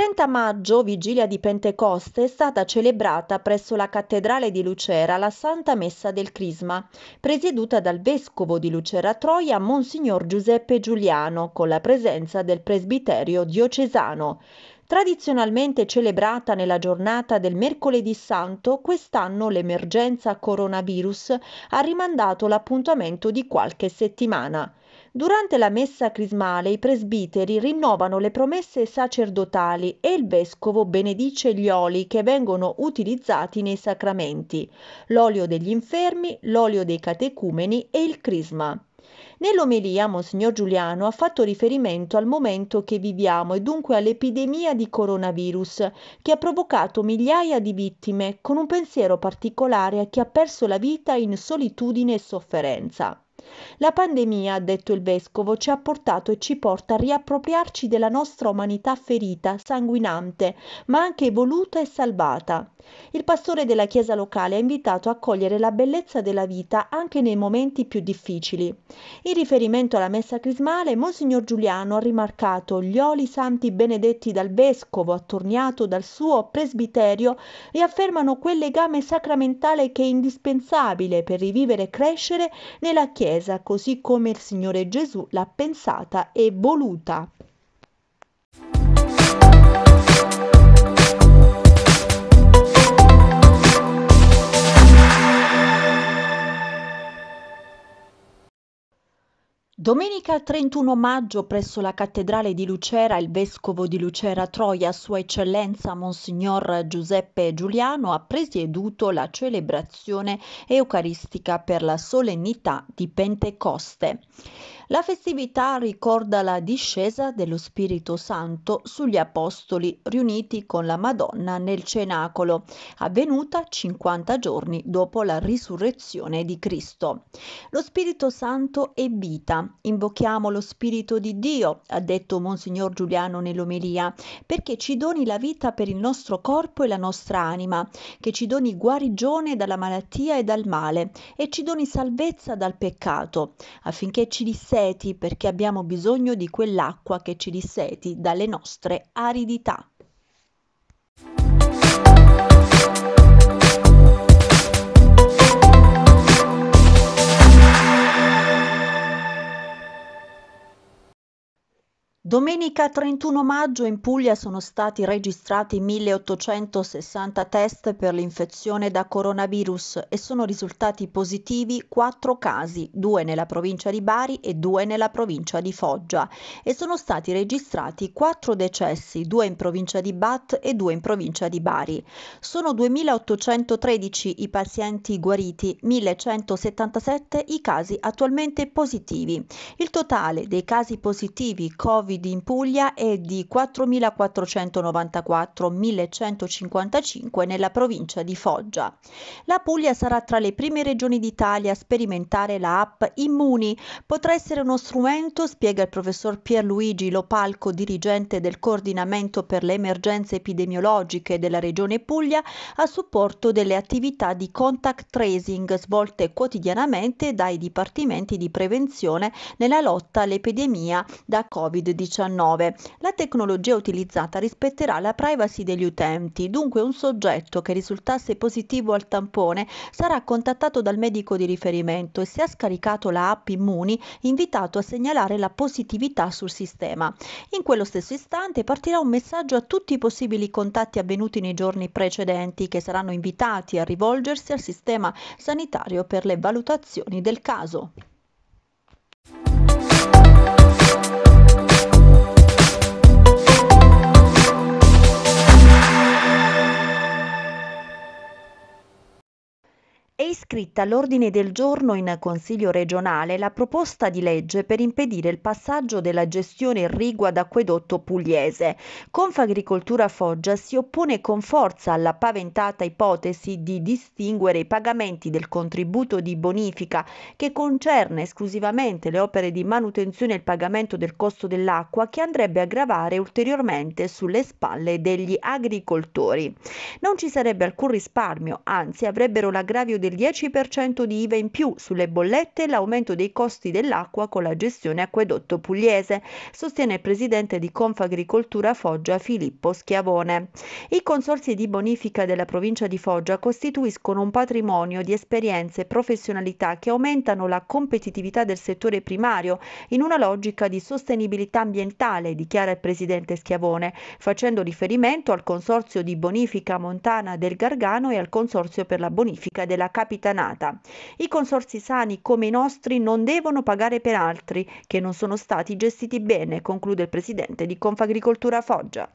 30 maggio, vigilia di Pentecoste, è stata celebrata presso la cattedrale di Lucera la Santa Messa del Crisma, presieduta dal vescovo di Lucera Troia, Monsignor Giuseppe Giuliano, con la presenza del presbiterio diocesano. Tradizionalmente celebrata nella giornata del mercoledì santo, quest'anno l'emergenza coronavirus ha rimandato l'appuntamento di qualche settimana. Durante la messa crismale i presbiteri rinnovano le promesse sacerdotali e il vescovo benedice gli oli che vengono utilizzati nei sacramenti, l'olio degli infermi, l'olio dei catecumeni e il crisma. Nell'omelia Monsignor Giuliano ha fatto riferimento al momento che viviamo e dunque all'epidemia di coronavirus che ha provocato migliaia di vittime con un pensiero particolare a chi ha perso la vita in solitudine e sofferenza. La pandemia, ha detto il vescovo, ci ha portato e ci porta a riappropriarci della nostra umanità ferita, sanguinante, ma anche evoluta e salvata. Il pastore della chiesa locale ha invitato a cogliere la bellezza della vita anche nei momenti più difficili. In riferimento alla messa crismale, Monsignor Giuliano ha rimarcato gli oli santi benedetti dal vescovo attorniato dal suo presbiterio riaffermano quel legame sacramentale che è indispensabile per rivivere e crescere nella Chiesa Chiesa così come il Signore Gesù l'ha pensata e voluta. Domenica 31 maggio presso la cattedrale di Lucera il vescovo di Lucera Troia, Sua Eccellenza Monsignor Giuseppe Giuliano, ha presieduto la celebrazione eucaristica per la solennità di Pentecoste. La festività ricorda la discesa dello Spirito Santo sugli Apostoli riuniti con la Madonna nel cenacolo, avvenuta 50 giorni dopo la risurrezione di Cristo. Lo Spirito Santo è vita, invochiamo lo Spirito di Dio, ha detto Monsignor Giuliano nell'omelia, perché ci doni la vita per il nostro corpo e la nostra anima, che ci doni guarigione dalla malattia e dal male, e ci doni salvezza dal peccato, affinché ci dissegni disseti perché abbiamo bisogno di quell'acqua che ci disseti dalle nostre aridità. Domenica 31 maggio in Puglia sono stati registrati 1860 test per l'infezione da coronavirus e sono risultati positivi 4 casi, 2 nella provincia di Bari e 2 nella provincia di Foggia e sono stati registrati 4 decessi, 2 in provincia di Bat e 2 in provincia di Bari. Sono 2813 i pazienti guariti, 1177 i casi attualmente positivi. Il totale dei casi positivi Covid 19 miliardi in Puglia e di 4.494.155 nella provincia di Foggia. La Puglia sarà tra le prime regioni d'Italia a sperimentare la app Immuni. Potrà essere uno strumento, spiega il professor Pierluigi Lopalco, dirigente del coordinamento per le emergenze epidemiologiche della regione Puglia, a supporto delle attività di contact tracing svolte quotidianamente dai dipartimenti di prevenzione nella lotta all'epidemia da Covid-19. 2019. La tecnologia utilizzata rispetterà la privacy degli utenti, dunque un soggetto che risultasse positivo al tampone sarà contattato dal medico di riferimento e se ha scaricato la app Immuni invitato a segnalare la positività sul sistema. In quello stesso istante partirà un messaggio a tutti i possibili contatti avvenuti nei giorni precedenti che saranno invitati a rivolgersi al sistema sanitario per le valutazioni del caso. iscritta all'ordine del giorno in Consiglio regionale la proposta di legge per impedire il passaggio della gestione irrigua d'acquedotto pugliese. Confagricoltura Foggia si oppone con forza alla paventata ipotesi di distinguere i pagamenti del contributo di bonifica che concerne esclusivamente le opere di manutenzione e il pagamento del costo dell'acqua che andrebbe a gravare ulteriormente sulle spalle degli agricoltori. Non ci sarebbe alcun risparmio, anzi avrebbero l'aggravio del 10% 10% di IVA in più sulle bollette e l'aumento dei costi dell'acqua con la gestione acquedotto pugliese, sostiene il presidente di Confagricoltura Foggia Filippo Schiavone. I consorsi di bonifica della provincia di Foggia costituiscono un patrimonio di esperienze e professionalità che aumentano la competitività del settore primario in una logica di sostenibilità ambientale, dichiara il presidente Schiavone, facendo riferimento al consorzio di bonifica montana del Gargano e al consorzio per la bonifica della capitana condizionata. I consorsi sani come i nostri non devono pagare per altri che non sono stati gestiti bene, conclude il presidente di Confagricoltura Foggia.